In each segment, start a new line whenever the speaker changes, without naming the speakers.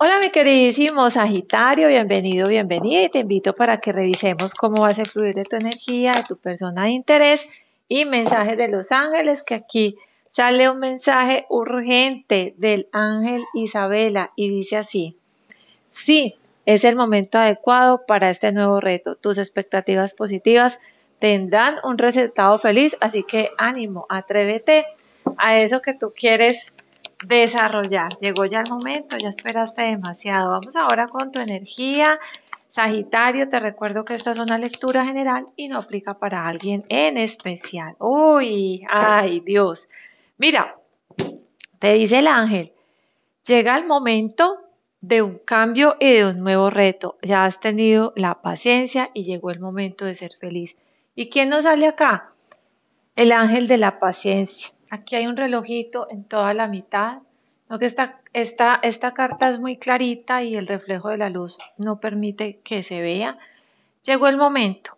Hola mi queridísimo Sagitario, bienvenido, bienvenida y te invito para que revisemos cómo va a fluir de tu energía, de tu persona de interés y mensajes de los ángeles que aquí sale un mensaje urgente del ángel Isabela y dice así, sí, es el momento adecuado para este nuevo reto, tus expectativas positivas tendrán un resultado feliz, así que ánimo, atrévete a eso que tú quieres desarrollar. Llegó ya el momento, ya esperaste demasiado. Vamos ahora con tu energía. Sagitario, te recuerdo que esta es una lectura general y no aplica para alguien en especial. Uy, ay Dios. Mira, te dice el ángel, llega el momento de un cambio y de un nuevo reto. Ya has tenido la paciencia y llegó el momento de ser feliz. ¿Y quién nos sale acá? El ángel de la paciencia. Aquí hay un relojito en toda la mitad. que esta, esta, esta carta es muy clarita y el reflejo de la luz no permite que se vea. Llegó el momento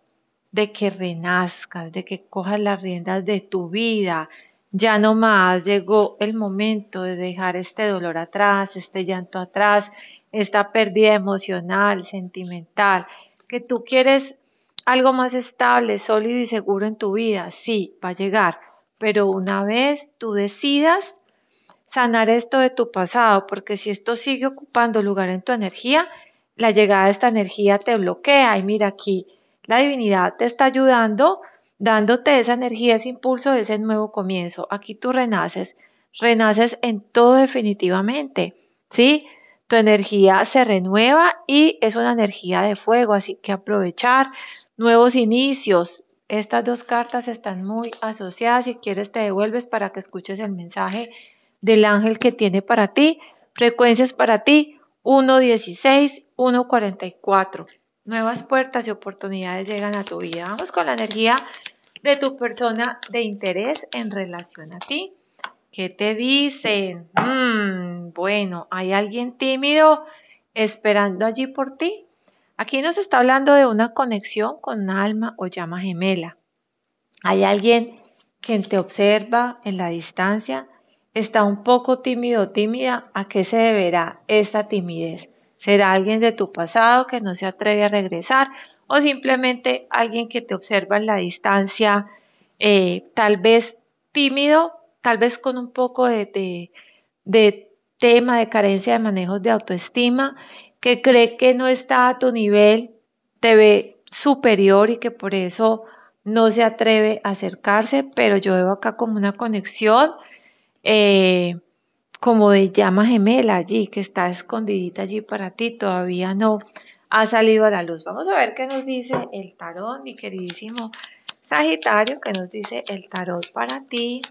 de que renazcas, de que cojas las riendas de tu vida. Ya no más llegó el momento de dejar este dolor atrás, este llanto atrás, esta pérdida emocional, sentimental, que tú quieres algo más estable, sólido y seguro en tu vida. Sí, va a llegar, pero una vez tú decidas sanar esto de tu pasado, porque si esto sigue ocupando lugar en tu energía, la llegada de esta energía te bloquea y mira aquí, la divinidad te está ayudando, dándote esa energía, ese impulso de ese nuevo comienzo. Aquí tú renaces, renaces en todo definitivamente, ¿sí? Tu energía se renueva y es una energía de fuego, así que aprovechar nuevos inicios, estas dos cartas están muy asociadas. Si quieres, te devuelves para que escuches el mensaje del ángel que tiene para ti. Frecuencias para ti, 1.16, 1.44. Nuevas puertas y oportunidades llegan a tu vida. Vamos con la energía de tu persona de interés en relación a ti. ¿Qué te dicen? Mm, bueno, ¿hay alguien tímido esperando allí por ti? Aquí nos está hablando de una conexión con alma o llama gemela. Hay alguien quien te observa en la distancia, está un poco tímido o tímida. ¿A qué se deberá esta timidez? ¿Será alguien de tu pasado que no se atreve a regresar o simplemente alguien que te observa en la distancia, eh, tal vez tímido, tal vez con un poco de, de tema de carencia de manejos de autoestima que cree que no está a tu nivel, te ve superior y que por eso no se atreve a acercarse, pero yo veo acá como una conexión eh, como de llama gemela allí, que está escondidita allí para ti, todavía no ha salido a la luz. Vamos a ver qué nos dice el tarot, mi queridísimo Sagitario, qué nos dice el tarot para ti.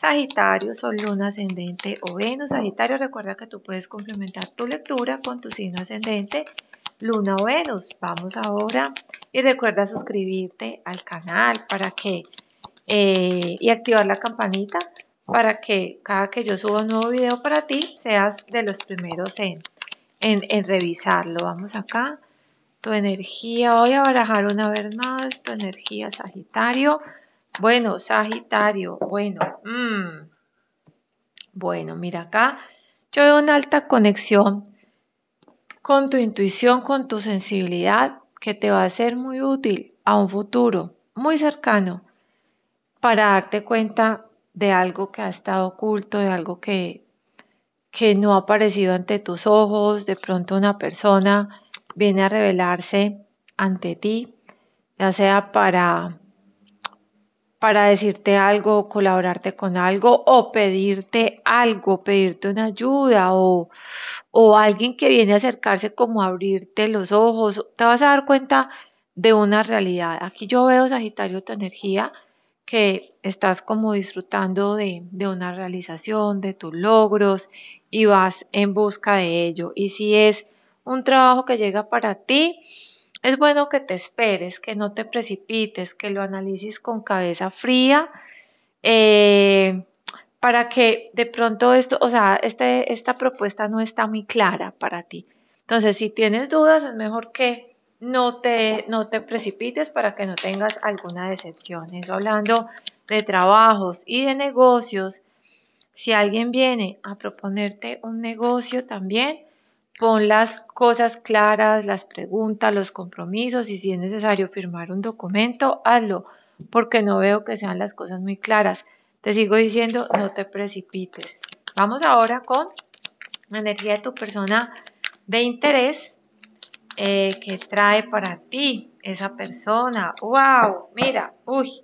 Sagitario, Sol, Luna, Ascendente o Venus. Sagitario, recuerda que tú puedes complementar tu lectura con tu signo ascendente, Luna o Venus. Vamos ahora y recuerda suscribirte al canal para que eh, y activar la campanita para que cada que yo suba un nuevo video para ti seas de los primeros en, en, en revisarlo. Vamos acá. Tu energía, voy a barajar una vez más, tu energía Sagitario. Bueno, Sagitario, bueno. Mmm. Bueno, mira acá, yo veo una alta conexión con tu intuición, con tu sensibilidad, que te va a ser muy útil a un futuro muy cercano para darte cuenta de algo que ha estado oculto, de algo que, que no ha aparecido ante tus ojos, de pronto una persona viene a revelarse ante ti, ya sea para para decirte algo, colaborarte con algo o pedirte algo, pedirte una ayuda o, o alguien que viene a acercarse como a abrirte los ojos, te vas a dar cuenta de una realidad. Aquí yo veo, Sagitario, tu energía que estás como disfrutando de, de una realización, de tus logros y vas en busca de ello. Y si es un trabajo que llega para ti, es bueno que te esperes, que no te precipites, que lo analices con cabeza fría, eh, para que de pronto esto, o sea, este, esta propuesta no está muy clara para ti. Entonces, si tienes dudas, es mejor que no te, no te precipites para que no tengas alguna decepción. Eso hablando de trabajos y de negocios, si alguien viene a proponerte un negocio también, pon las cosas claras, las preguntas, los compromisos y si es necesario firmar un documento, hazlo, porque no veo que sean las cosas muy claras. Te sigo diciendo, no te precipites. Vamos ahora con la energía de tu persona de interés eh, que trae para ti esa persona. ¡Wow! Mira, uy,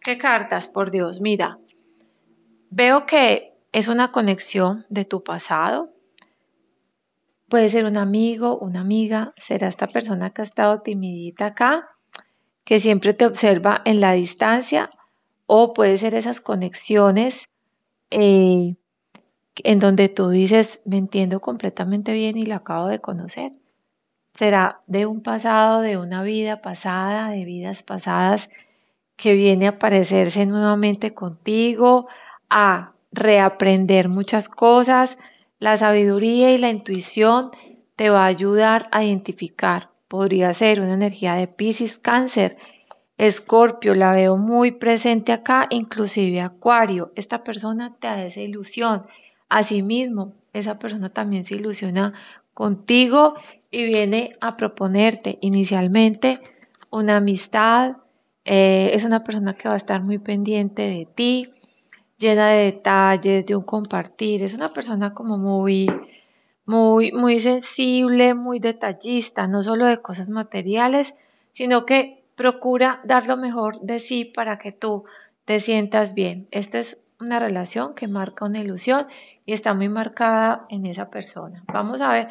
qué cartas, por Dios, mira. Veo que es una conexión de tu pasado, Puede ser un amigo, una amiga, será esta persona que ha estado timidita acá, que siempre te observa en la distancia, o puede ser esas conexiones eh, en donde tú dices, me entiendo completamente bien y la acabo de conocer. Será de un pasado, de una vida pasada, de vidas pasadas, que viene a aparecerse nuevamente contigo, a reaprender muchas cosas, la sabiduría y la intuición te va a ayudar a identificar. Podría ser una energía de Pisces, Cáncer, Escorpio, la veo muy presente acá, inclusive Acuario. Esta persona te da esa ilusión. Asimismo, esa persona también se ilusiona contigo y viene a proponerte inicialmente una amistad. Eh, es una persona que va a estar muy pendiente de ti, llena de detalles, de un compartir. Es una persona como muy, muy, muy sensible, muy detallista, no solo de cosas materiales, sino que procura dar lo mejor de sí para que tú te sientas bien. Esta es una relación que marca una ilusión y está muy marcada en esa persona. Vamos a ver,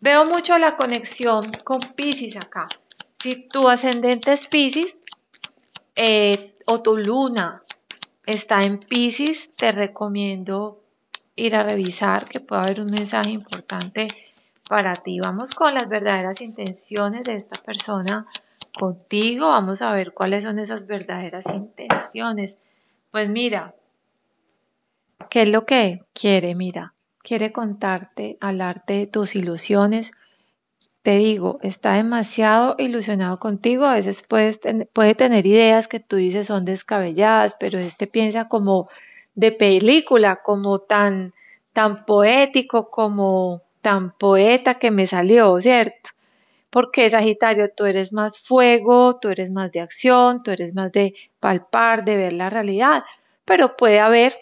veo mucho la conexión con Pisces acá. Si tu ascendente es Pisces eh, o tu luna está en Pisces, te recomiendo ir a revisar que puede haber un mensaje importante para ti. Vamos con las verdaderas intenciones de esta persona contigo. Vamos a ver cuáles son esas verdaderas intenciones. Pues mira, ¿qué es lo que quiere? Mira, quiere contarte, hablarte de tus ilusiones, te digo, está demasiado ilusionado contigo, a veces puede tener ideas que tú dices son descabelladas, pero este piensa como de película, como tan, tan poético, como tan poeta que me salió, ¿cierto? Porque Sagitario, tú eres más fuego, tú eres más de acción, tú eres más de palpar, de ver la realidad, pero puede haber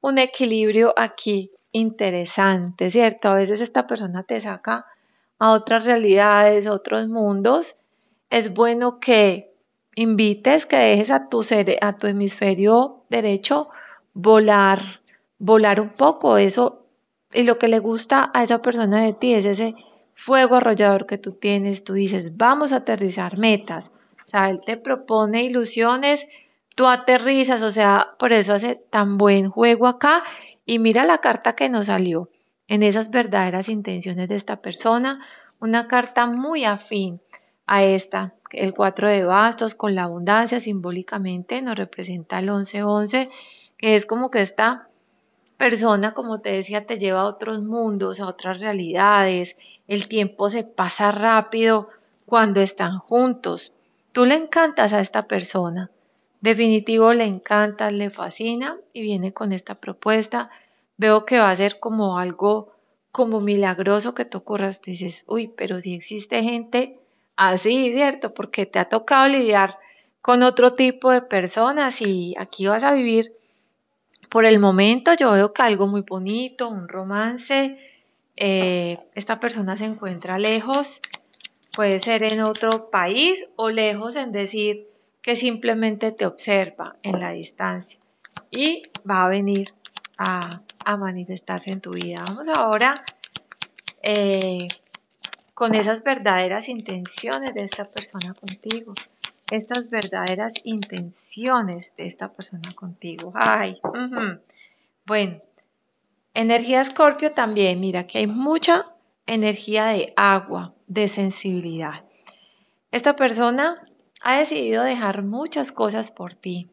un equilibrio aquí interesante, ¿cierto? A veces esta persona te saca a otras realidades, otros mundos, es bueno que invites, que dejes a tu, a tu hemisferio derecho volar, volar un poco. Eso, y lo que le gusta a esa persona de ti es ese fuego arrollador que tú tienes. Tú dices, vamos a aterrizar metas. O sea, él te propone ilusiones, tú aterrizas, o sea, por eso hace tan buen juego acá. Y mira la carta que nos salió en esas verdaderas intenciones de esta persona, una carta muy afín a esta, el 4 de bastos con la abundancia simbólicamente nos representa el 1111, 11 que es como que esta persona, como te decía, te lleva a otros mundos, a otras realidades, el tiempo se pasa rápido cuando están juntos. Tú le encantas a esta persona, definitivo le encanta, le fascina y viene con esta propuesta veo que va a ser como algo como milagroso que te ocurra. tú dices, uy, pero si existe gente así, ¿cierto? Porque te ha tocado lidiar con otro tipo de personas y aquí vas a vivir, por el momento yo veo que algo muy bonito, un romance, eh, esta persona se encuentra lejos, puede ser en otro país o lejos en decir que simplemente te observa en la distancia y va a venir a a manifestarse en tu vida. Vamos ahora eh, con esas verdaderas intenciones de esta persona contigo. Estas verdaderas intenciones de esta persona contigo. Ay, bueno, energía escorpio también. Mira que hay mucha energía de agua, de sensibilidad. Esta persona ha decidido dejar muchas cosas por ti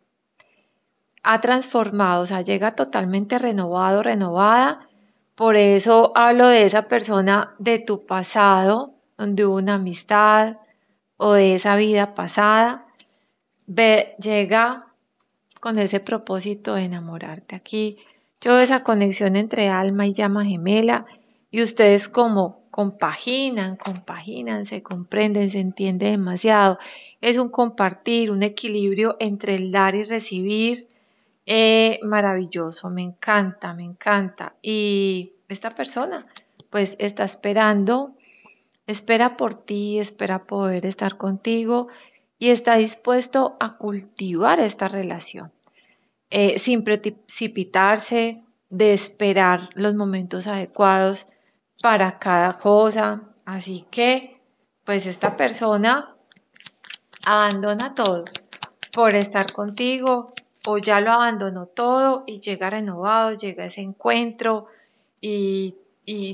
ha transformado, o sea, llega totalmente renovado, renovada. Por eso hablo de esa persona de tu pasado, donde hubo una amistad o de esa vida pasada. Ve, llega con ese propósito de enamorarte. Aquí yo esa conexión entre alma y llama gemela y ustedes como compaginan, compaginan, se comprenden, se entiende demasiado. Es un compartir, un equilibrio entre el dar y recibir, eh, maravilloso, me encanta, me encanta. Y esta persona pues está esperando, espera por ti, espera poder estar contigo y está dispuesto a cultivar esta relación eh, sin precipitarse, de esperar los momentos adecuados para cada cosa. Así que pues esta persona abandona todo por estar contigo, o ya lo abandonó todo y llega renovado, llega ese encuentro y,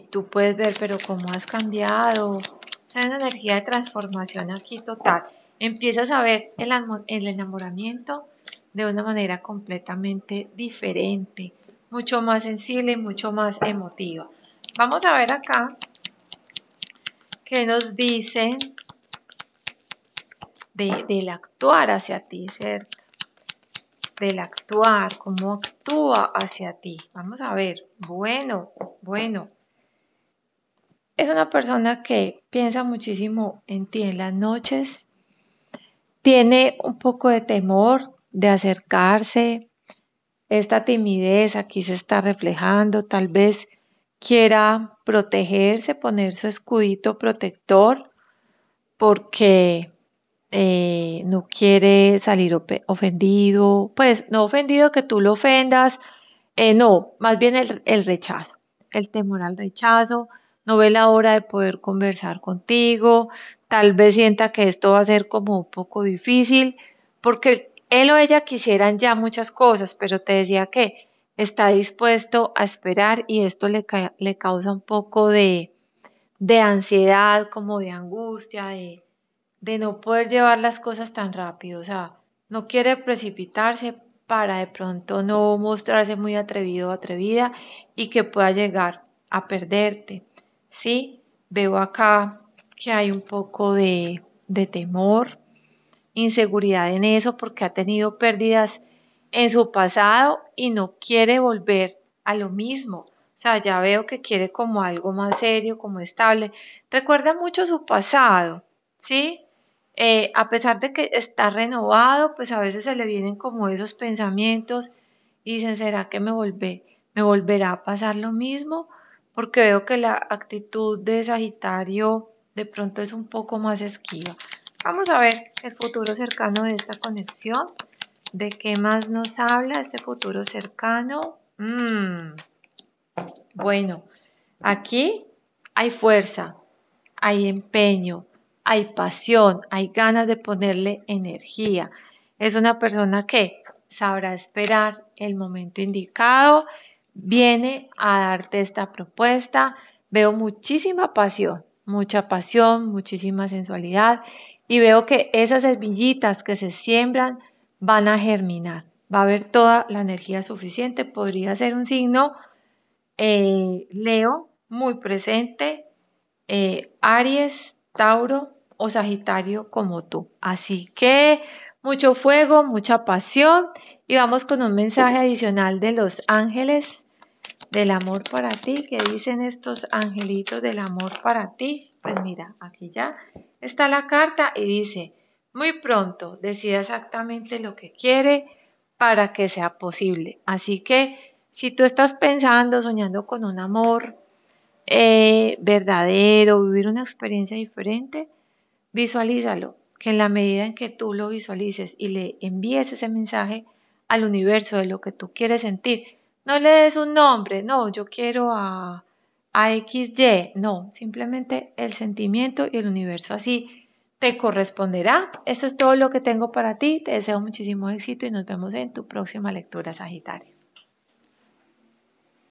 tú puedes ver, pero cómo has cambiado. O sea, una energía de transformación aquí total. Empiezas a ver el, enamoramiento de una manera completamente diferente, mucho más sensible y mucho más emotiva. Vamos a ver acá qué nos dicen del actuar hacia ti, ¿cierto? del actuar, cómo actúa hacia ti. Vamos a ver, bueno, bueno. Es una persona que piensa muchísimo en ti en las noches, tiene un poco de temor de acercarse, esta timidez aquí se está reflejando, tal vez quiera protegerse, poner su escudito protector, porque eh, no quiere salir ofendido, pues no ofendido que tú lo ofendas, eh, no, más bien el, rechazo, el temor al rechazo, no ve la hora de poder conversar contigo, tal vez sienta que esto va a ser como un poco difícil, porque él o ella quisieran ya muchas cosas, pero te decía que está dispuesto a esperar y esto le, le causa un poco de, de ansiedad, como de angustia, de de no poder llevar las cosas tan rápido, o sea, no quiere precipitarse para de pronto no mostrarse muy atrevido o atrevida y que pueda llegar a perderte. Sí, veo acá que hay un poco de, de temor, inseguridad en eso porque ha tenido pérdidas en su pasado y no quiere volver a lo mismo. O sea, ya veo que quiere como algo más serio, como estable. Recuerda mucho su pasado, ¿sí? Eh, a pesar de que está renovado, pues a veces se le vienen como esos pensamientos y dicen, ¿será que me, volvé, me volverá a pasar lo mismo? Porque veo que la actitud de Sagitario de pronto es un poco más esquiva. Vamos a ver el futuro cercano de esta conexión. ¿De qué más nos habla este futuro cercano? Mm. Bueno, aquí hay fuerza, hay empeño, hay pasión, hay ganas de ponerle energía. Es una persona que sabrá esperar el momento indicado, viene a darte esta propuesta. Veo muchísima pasión, mucha pasión, muchísima sensualidad y veo que esas semillitas que se siembran van a germinar. Va a haber toda la energía suficiente. Podría ser un signo eh, Leo muy presente, eh, Aries, Tauro, o Sagitario como tú. Así que mucho fuego, mucha pasión y vamos con un mensaje adicional de los ángeles del amor para ti. ¿Qué dicen estos angelitos del amor para ti? Pues mira, aquí ya está la carta y dice, muy pronto decida exactamente lo que quiere para que sea posible. Así que si tú estás pensando, soñando con un amor eh, verdadero, vivir una experiencia diferente, Visualízalo, que en la medida en que tú lo visualices y le envíes ese mensaje al universo de lo que tú quieres sentir, no le des un nombre, no, yo quiero a, a XY, no, simplemente el sentimiento y el universo así te corresponderá. Eso es todo lo que tengo para ti, te deseo muchísimo éxito y nos vemos en tu próxima lectura, Sagitario.